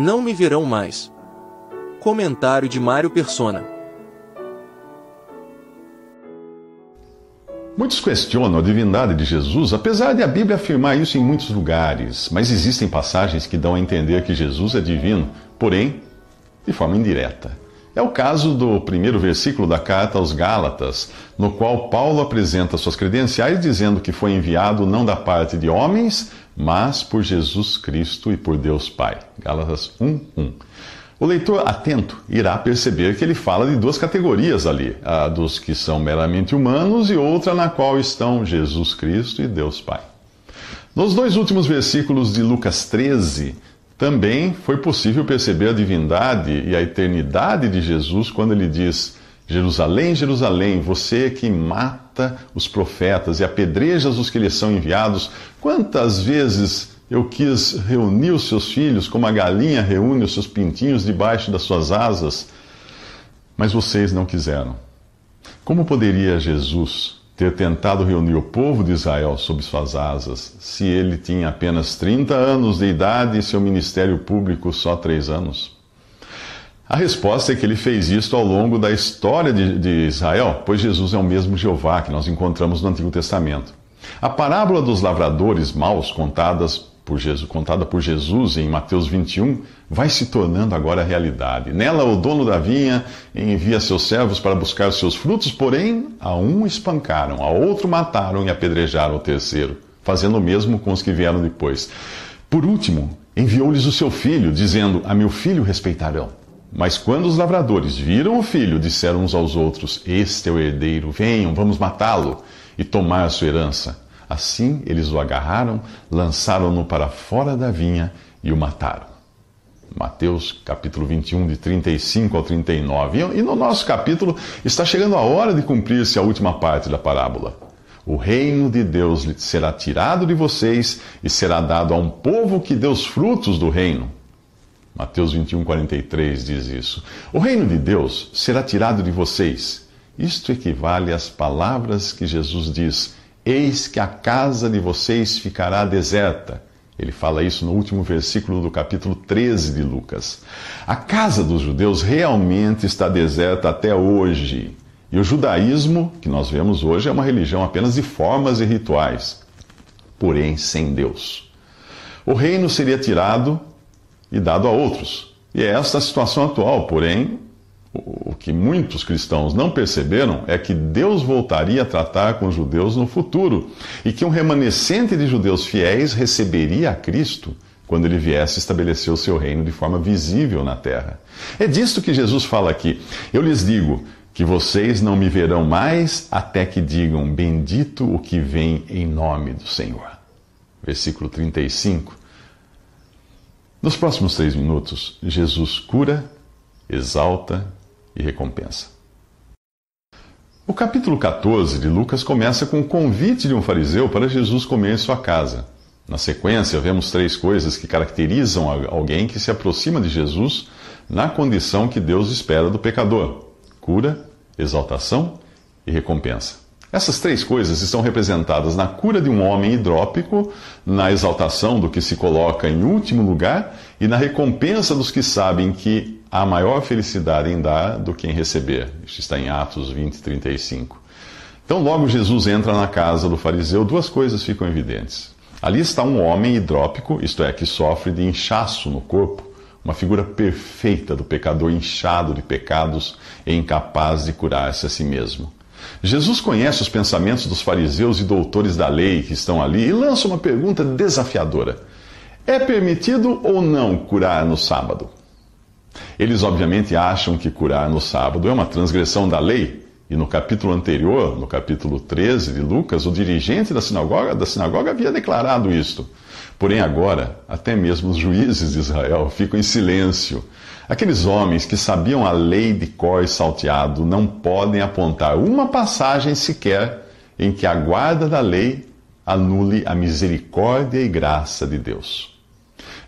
Não me verão mais. Comentário de Mário Persona. Muitos questionam a divindade de Jesus, apesar de a Bíblia afirmar isso em muitos lugares, mas existem passagens que dão a entender que Jesus é divino, porém, de forma indireta. É o caso do primeiro versículo da carta aos Gálatas, no qual Paulo apresenta suas credenciais dizendo que foi enviado não da parte de homens, mas por Jesus Cristo e por Deus Pai. Gálatas 1:1. O leitor atento irá perceber que ele fala de duas categorias ali, a dos que são meramente humanos e outra na qual estão Jesus Cristo e Deus Pai. Nos dois últimos versículos de Lucas 13, também foi possível perceber a divindade e a eternidade de Jesus quando ele diz: Jerusalém, Jerusalém, você que mata os profetas e apedrejas os que lhes são enviados, quantas vezes eu quis reunir os seus filhos como a galinha reúne os seus pintinhos debaixo das suas asas, mas vocês não quiseram. Como poderia Jesus ter tentado reunir o povo de Israel sob suas asas, se ele tinha apenas 30 anos de idade e seu ministério público só três anos? A resposta é que ele fez isto ao longo da história de, de Israel, pois Jesus é o mesmo Jeová que nós encontramos no Antigo Testamento. A parábola dos lavradores maus, contadas por Jesus, contada por Jesus em Mateus 21, vai se tornando agora realidade. Nela, o dono da vinha envia seus servos para buscar os seus frutos, porém, a um espancaram, a outro mataram e apedrejaram o terceiro, fazendo o mesmo com os que vieram depois. Por último, enviou-lhes o seu filho, dizendo: A meu filho respeitarão. Mas quando os lavradores viram o filho, disseram uns aos outros: Este é o herdeiro, venham, vamos matá-lo e tomar a sua herança. Assim, eles o agarraram, lançaram-no para fora da vinha e o mataram. Mateus capítulo 21, de 35 ao 39. E no nosso capítulo está chegando a hora de cumprir-se a última parte da parábola. O reino de Deus será tirado de vocês e será dado a um povo que deu os frutos do reino. Mateus 21, 43 diz isso. O reino de Deus será tirado de vocês. Isto equivale às palavras que Jesus diz Eis que a casa de vocês ficará deserta. Ele fala isso no último versículo do capítulo 13 de Lucas. A casa dos judeus realmente está deserta até hoje. E o judaísmo, que nós vemos hoje, é uma religião apenas de formas e rituais, porém sem Deus. O reino seria tirado e dado a outros. E é esta a situação atual, porém, o que muitos cristãos não perceberam é que Deus voltaria a tratar com os judeus no futuro e que um remanescente de judeus fiéis receberia a Cristo quando ele viesse estabelecer o seu reino de forma visível na terra. É disto que Jesus fala aqui. Eu lhes digo que vocês não me verão mais até que digam: Bendito o que vem em nome do Senhor. Versículo 35. Nos próximos três minutos, Jesus cura, exalta e recompensa. O capítulo 14 de Lucas começa com o convite de um fariseu para Jesus comer em sua casa. Na sequência, vemos três coisas que caracterizam alguém que se aproxima de Jesus na condição que Deus espera do pecador: cura, exaltação e recompensa. Essas três coisas estão representadas na cura de um homem hidrópico, na exaltação do que se coloca em último lugar e na recompensa dos que sabem que há maior felicidade em dar do que em receber. Isso está em Atos 20, 35. Então, logo Jesus entra na casa do fariseu, duas coisas ficam evidentes. Ali está um homem hidrópico, isto é, que sofre de inchaço no corpo, uma figura perfeita do pecador inchado de pecados e incapaz de curar-se a si mesmo. Jesus conhece os pensamentos dos fariseus e doutores da lei que estão ali e lança uma pergunta desafiadora: É permitido ou não curar no sábado? Eles obviamente acham que curar no sábado é uma transgressão da lei. E no capítulo anterior, no capítulo 13 de Lucas, o dirigente da sinagoga, da sinagoga havia declarado isto. Porém, agora, até mesmo os juízes de Israel ficam em silêncio. Aqueles homens que sabiam a lei de cor e salteado não podem apontar uma passagem sequer em que a guarda da lei anule a misericórdia e graça de Deus.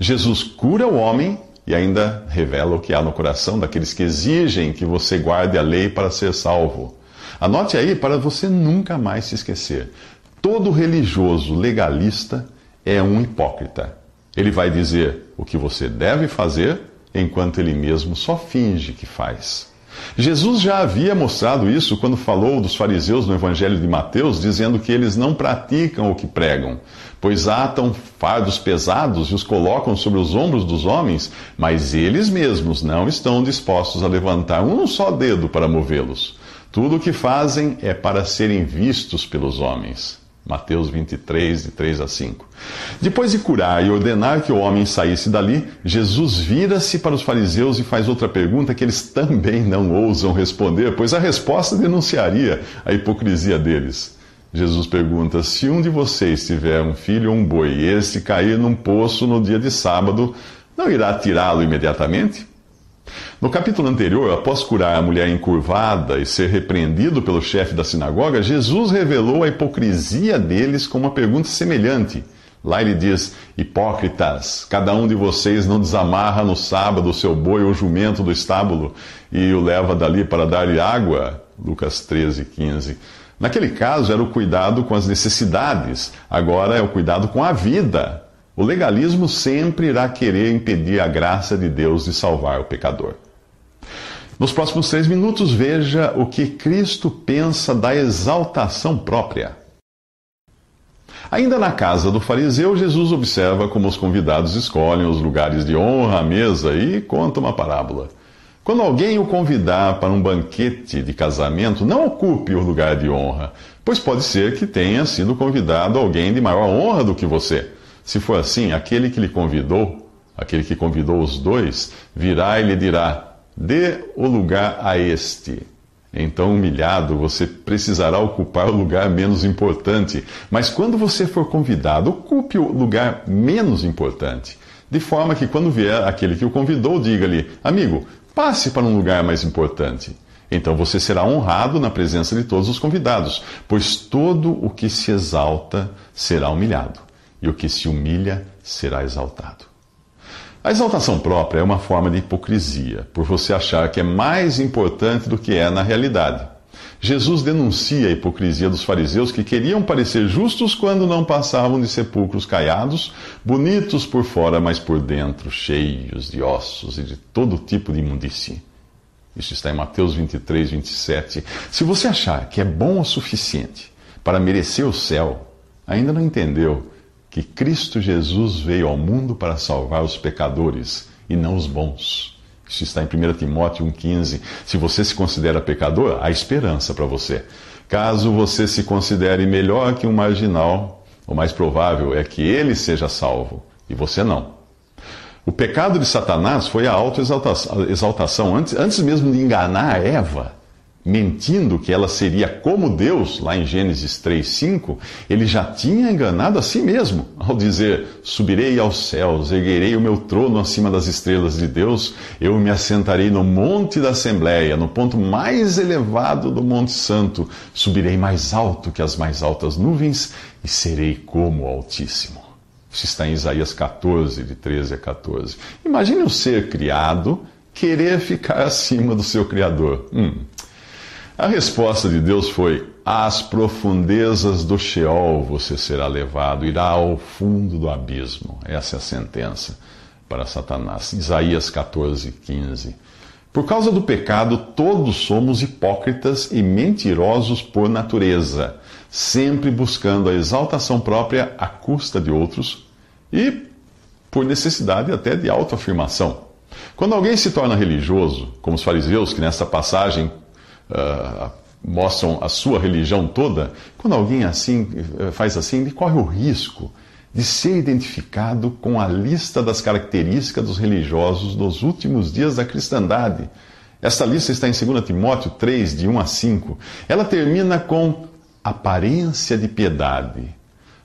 Jesus cura o homem e ainda revela o que há no coração daqueles que exigem que você guarde a lei para ser salvo. Anote aí para você nunca mais se esquecer. Todo religioso legalista é um hipócrita. Ele vai dizer o que você deve fazer, enquanto ele mesmo só finge que faz. Jesus já havia mostrado isso quando falou dos fariseus no Evangelho de Mateus, dizendo que eles não praticam o que pregam, pois atam fardos pesados e os colocam sobre os ombros dos homens, mas eles mesmos não estão dispostos a levantar um só dedo para movê-los. Tudo o que fazem é para serem vistos pelos homens. Mateus 23, de 3 a 5. Depois de curar e ordenar que o homem saísse dali, Jesus vira-se para os fariseus e faz outra pergunta que eles também não ousam responder, pois a resposta denunciaria a hipocrisia deles. Jesus pergunta: Se um de vocês tiver um filho ou um boi e esse cair num poço no dia de sábado, não irá tirá-lo imediatamente? No capítulo anterior, após curar a mulher encurvada e ser repreendido pelo chefe da sinagoga, Jesus revelou a hipocrisia deles com uma pergunta semelhante. Lá ele diz: Hipócritas, cada um de vocês não desamarra no sábado o seu boi ou jumento do estábulo e o leva dali para dar-lhe água? Lucas 13, 15. Naquele caso era o cuidado com as necessidades, agora é o cuidado com a vida. O legalismo sempre irá querer impedir a graça de Deus de salvar o pecador. Nos próximos seis minutos, veja o que Cristo pensa da exaltação própria. Ainda na casa do fariseu, Jesus observa como os convidados escolhem os lugares de honra à mesa e conta uma parábola. Quando alguém o convidar para um banquete de casamento, não ocupe o lugar de honra, pois pode ser que tenha sido convidado alguém de maior honra do que você. Se for assim, aquele que lhe convidou, aquele que convidou os dois, virá e lhe dirá: Dê o lugar a este. Então, humilhado, você precisará ocupar o lugar menos importante. Mas quando você for convidado, ocupe o lugar menos importante. De forma que, quando vier aquele que o convidou, diga-lhe: Amigo, passe para um lugar mais importante. Então você será honrado na presença de todos os convidados, pois todo o que se exalta será humilhado, e o que se humilha será exaltado. A exaltação própria é uma forma de hipocrisia, por você achar que é mais importante do que é na realidade. Jesus denuncia a hipocrisia dos fariseus que queriam parecer justos quando não passavam de sepulcros caiados, bonitos por fora, mas por dentro cheios de ossos e de todo tipo de imundície. Isso está em Mateus 23, 27. Se você achar que é bom o suficiente para merecer o céu, ainda não entendeu que Cristo Jesus veio ao mundo para salvar os pecadores e não os bons. Isso está em 1 Timóteo 1,15. Se você se considera pecador, há esperança para você. Caso você se considere melhor que um marginal, o mais provável é que ele seja salvo e você não. O pecado de Satanás foi a autoexaltação. Antes, antes mesmo de enganar Eva, mentindo que ela seria como Deus, lá em Gênesis 3:5, ele já tinha enganado a si mesmo ao dizer: "Subirei aos céus, erguerei o meu trono acima das estrelas de Deus, eu me assentarei no monte da assembleia, no ponto mais elevado do monte santo, subirei mais alto que as mais altas nuvens e serei como o Altíssimo." Isso está em Isaías 14, de 13 a 14. Imagine um ser criado querer ficar acima do seu criador. Hum, a resposta de Deus foi: Às profundezas do Sheol você será levado, irá ao fundo do abismo. Essa é a sentença para Satanás. Isaías 14, 15. Por causa do pecado, todos somos hipócritas e mentirosos por natureza, sempre buscando a exaltação própria à custa de outros e por necessidade até de autoafirmação. Quando alguém se torna religioso, como os fariseus que nesta passagem ah, mostram a sua religião toda, quando alguém assim eh, faz assim, ele corre o risco de ser identificado com a lista das características dos religiosos dos últimos dias da cristandade. essa lista está em 2 Timóteo 3, de 1 a 5. Ela termina com aparência de piedade.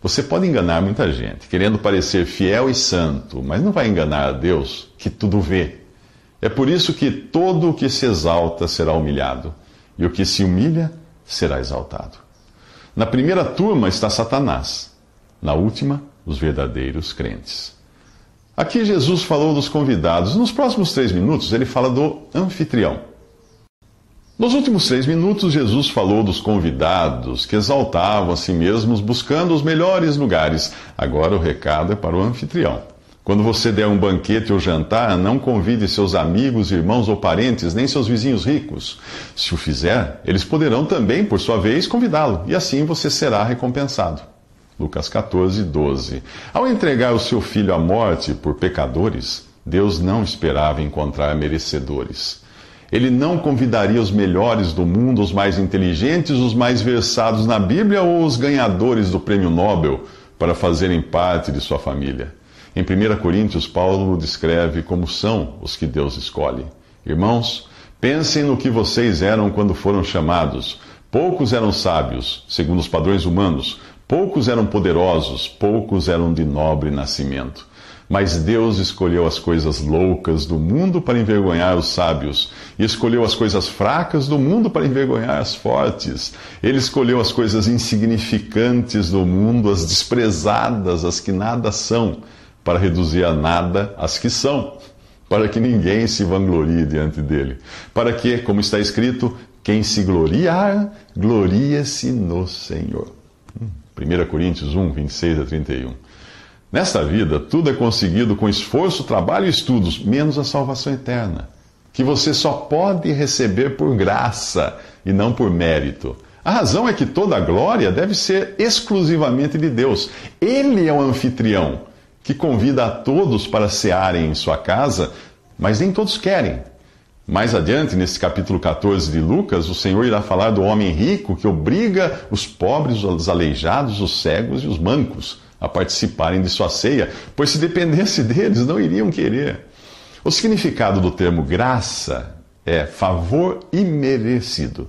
Você pode enganar muita gente, querendo parecer fiel e santo, mas não vai enganar a Deus, que tudo vê. É por isso que todo o que se exalta será humilhado e o que se humilha será exaltado. Na primeira turma está Satanás, na última, os verdadeiros crentes. Aqui Jesus falou dos convidados. Nos próximos três minutos, ele fala do anfitrião. Nos últimos três minutos, Jesus falou dos convidados que exaltavam a si mesmos buscando os melhores lugares. Agora o recado é para o anfitrião. Quando você der um banquete ou jantar, não convide seus amigos, irmãos ou parentes, nem seus vizinhos ricos. Se o fizer, eles poderão também, por sua vez, convidá-lo, e assim você será recompensado. Lucas 14, 12. Ao entregar o seu filho à morte por pecadores, Deus não esperava encontrar merecedores. Ele não convidaria os melhores do mundo, os mais inteligentes, os mais versados na Bíblia ou os ganhadores do prêmio Nobel para fazerem parte de sua família. Em 1 Coríntios, Paulo descreve como são os que Deus escolhe. Irmãos, pensem no que vocês eram quando foram chamados. Poucos eram sábios, segundo os padrões humanos, poucos eram poderosos, poucos eram de nobre nascimento. Mas Deus escolheu as coisas loucas do mundo para envergonhar os sábios, e escolheu as coisas fracas do mundo para envergonhar as fortes. Ele escolheu as coisas insignificantes do mundo, as desprezadas, as que nada são para reduzir a nada as que são, para que ninguém se vanglorie diante dele. Para que, como está escrito, quem se gloriar, gloria-se no Senhor. 1 Coríntios 1, 26 a 31. Nesta vida, tudo é conseguido com esforço, trabalho e estudos, menos a salvação eterna, que você só pode receber por graça e não por mérito. A razão é que toda a glória deve ser exclusivamente de Deus. Ele é o anfitrião que convida a todos para cearem em sua casa, mas nem todos querem. Mais adiante, nesse capítulo 14 de Lucas, o Senhor irá falar do homem rico que obriga os pobres, os aleijados, os cegos e os mancos a participarem de sua ceia, pois se dependesse deles, não iriam querer. O significado do termo graça é favor imerecido.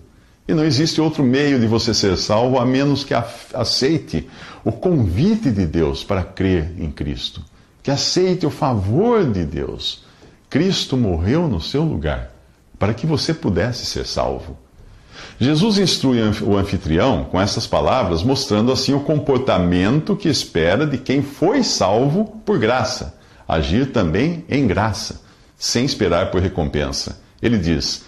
E não existe outro meio de você ser salvo a menos que aceite o convite de Deus para crer em Cristo, que aceite o favor de Deus. Cristo morreu no seu lugar para que você pudesse ser salvo. Jesus instrui o anfitrião com essas palavras, mostrando assim o comportamento que espera de quem foi salvo por graça, agir também em graça, sem esperar por recompensa. Ele diz: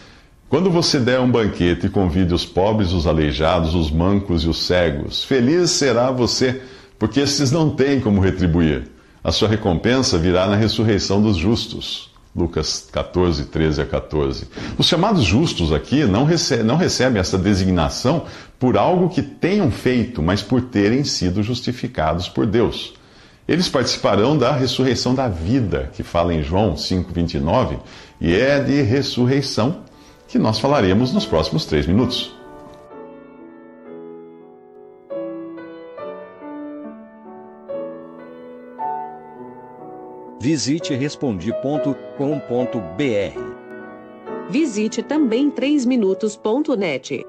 quando você der um banquete, e convide os pobres, os aleijados, os mancos e os cegos. Feliz será você, porque esses não têm como retribuir. A sua recompensa virá na ressurreição dos justos. Lucas 14, 13 a 14. Os chamados justos aqui não, não recebem essa designação por algo que tenham feito, mas por terem sido justificados por Deus. Eles participarão da ressurreição da vida, que fala em João 5,29, e é de ressurreição que nós falaremos nos próximos três minutos. Visite respondi.com.br. Visite também 3minutos.net.